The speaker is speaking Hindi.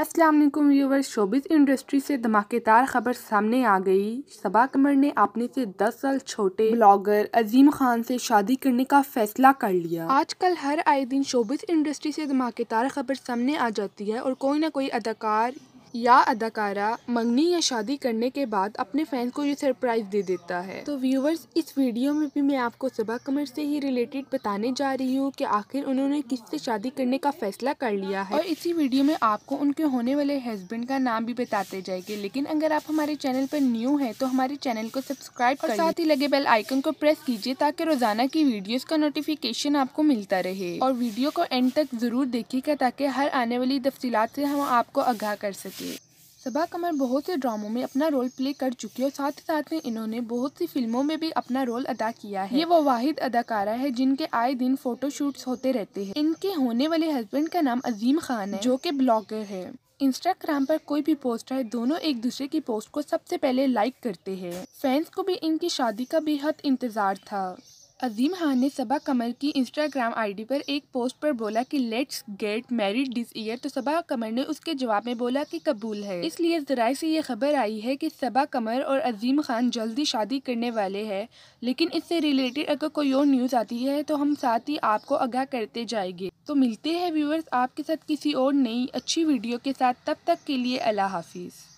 अस्सलाम वालेकुम व्यूवर्स शोबिस इंडस्ट्री से धमाकेदार खबर सामने आ गई सबा कमर ने अपने से 10 साल छोटे ब्लॉगर अजीम खान से शादी करने का फैसला कर लिया आजकल हर आए दिन शोबिस इंडस्ट्री से धमाकेदार खबर सामने आ जाती है और कोई ना कोई अदाकार या अदाकारा मंगनी या शादी करने के बाद अपने फैंस को ये सरप्राइज दे देता है तो व्यूवर्स इस वीडियो में भी मैं आपको सबा कमर से ही रिलेटेड बताने जा रही हूँ कि आखिर उन्होंने किससे शादी करने का फैसला कर लिया है और इसी वीडियो में आपको उनके होने वाले हस्बैंड का नाम भी बताते जाएंगे लेकिन अगर आप हमारे चैनल पर न्यू है तो हमारे चैनल को सब्सक्राइब कर साथ ही लगे बेल आइकन को प्रेस कीजिए ताकि रोजाना की वीडियो का नोटिफिकेशन आपको मिलता रहे और वीडियो को एंड तक जरूर देखिएगा ताकि हर आने वाली तफसीत से हम आपको आगाह कर सके सबा कमर बहुत से ड्रामों में अपना रोल प्ले कर चुकी है और साथ ही साथ में इन्होंने बहुत सी फिल्मों में भी अपना रोल अदा किया है ये वो वाहिद अदाकारा है जिनके आए दिन शूट होते रहते हैं इनके होने वाले हस्बैंड का नाम अजीम खान है जो कि ब्लॉगर है इंस्टाग्राम पर कोई भी पोस्ट है दोनों एक दूसरे की पोस्ट को सबसे पहले लाइक करते हैं फैंस को भी इनकी शादी का बेहद इंतजार था अजीम खान ने सबा कमर की इंस्टाग्राम आईडी पर एक पोस्ट पर बोला कि let's get married this year तो सबा कमर ने उसके जवाब में बोला कि कबूल है इसलिए जराये से ये खबर आई है कि सबा कमर और अजीम खान जल्दी शादी करने वाले हैं लेकिन इससे रिलेटेड अगर कोई और न्यूज़ आती है तो हम साथ ही आपको आगाह करते जाएंगे तो मिलते हैं व्यूअर्स आपके साथ किसी और नई अच्छी वीडियो के साथ तब तक के लिए अल्लाह हाफिज़